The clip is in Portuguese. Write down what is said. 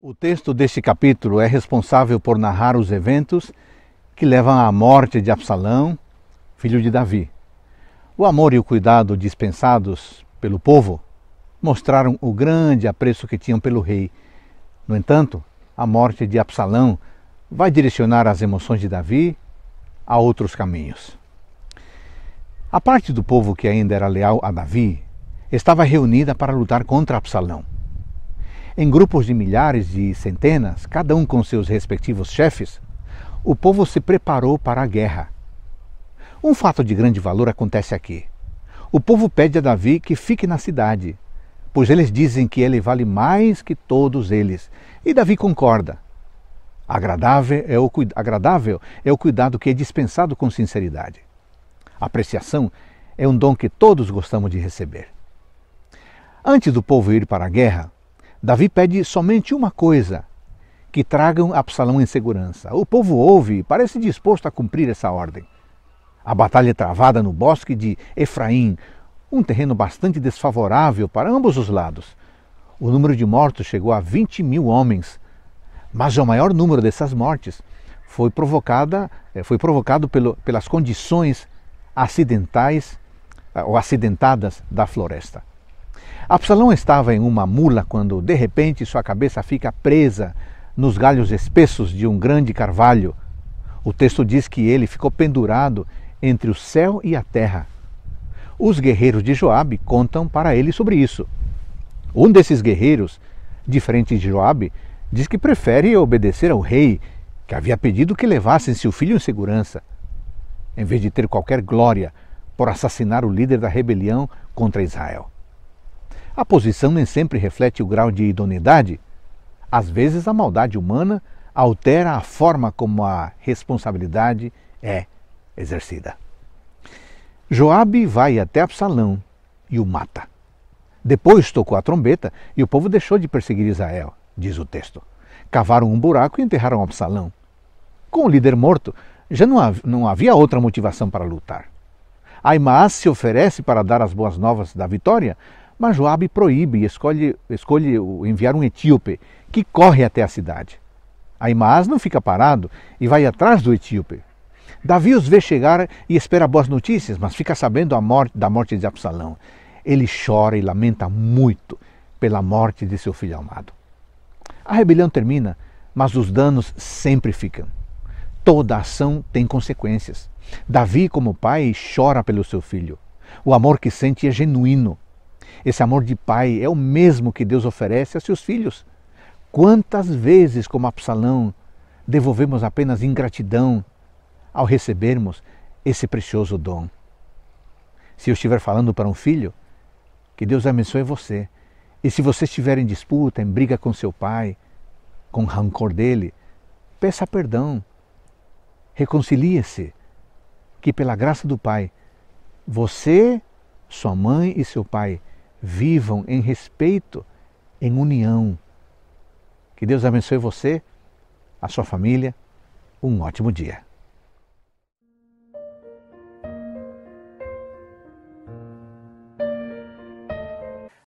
O texto deste capítulo é responsável por narrar os eventos que levam à morte de Absalão, filho de Davi. O amor e o cuidado dispensados pelo povo mostraram o grande apreço que tinham pelo rei. No entanto, a morte de Absalão vai direcionar as emoções de Davi a outros caminhos. A parte do povo que ainda era leal a Davi estava reunida para lutar contra Absalão. Em grupos de milhares e centenas, cada um com seus respectivos chefes, o povo se preparou para a guerra. Um fato de grande valor acontece aqui. O povo pede a Davi que fique na cidade, pois eles dizem que ele vale mais que todos eles, e Davi concorda. Agradável é o, agradável é o cuidado que é dispensado com sinceridade. Apreciação é um dom que todos gostamos de receber. Antes do povo ir para a guerra, Davi pede somente uma coisa: que tragam Absalão em segurança. O povo ouve e parece disposto a cumprir essa ordem. A batalha é travada no bosque de Efraim, um terreno bastante desfavorável para ambos os lados. O número de mortos chegou a 20 mil homens, mas o maior número dessas mortes foi, provocada, eh, foi provocado pelo, pelas condições acidentais ah, ou acidentadas da floresta. Absalão estava em uma mula quando, de repente, sua cabeça fica presa nos galhos espessos de um grande carvalho. O texto diz que ele ficou pendurado entre o céu e a terra. Os guerreiros de Joabe contam para ele sobre isso. Um desses guerreiros, diferente de Joabe, diz que prefere obedecer ao rei, que havia pedido que levassem seu filho em segurança em vez de ter qualquer glória por assassinar o líder da rebelião contra Israel. A posição nem sempre reflete o grau de idoneidade. Às vezes, a maldade humana altera a forma como a responsabilidade é exercida. Joabe vai até Absalão e o mata. Depois tocou a trombeta e o povo deixou de perseguir Israel, diz o texto. Cavaram um buraco e enterraram Absalão. Com o líder morto, já não, não havia outra motivação para lutar. Aimaas se oferece para dar as boas novas da vitória, mas Joabe proíbe e escolhe, escolhe enviar um etíope que corre até a cidade. Aimaas não fica parado e vai atrás do etíope. Davi os vê chegar e espera boas notícias, mas fica sabendo morte, da morte de Absalão. Ele chora e lamenta muito pela morte de seu filho amado. A rebelião termina, mas os danos sempre ficam. Toda ação tem consequências. Davi, como pai, chora pelo seu filho. O amor que sente é genuíno. Esse amor de pai é o mesmo que Deus oferece a seus filhos. Quantas vezes, como Absalão, devolvemos apenas ingratidão ao recebermos esse precioso dom? Se eu estiver falando para um filho, que Deus abençoe você. E se você estiver em disputa, em briga com seu pai, com rancor dele, peça perdão reconcilia-se, que pela graça do Pai, você, sua mãe e seu pai vivam em respeito, em união. Que Deus abençoe você, a sua família. Um ótimo dia.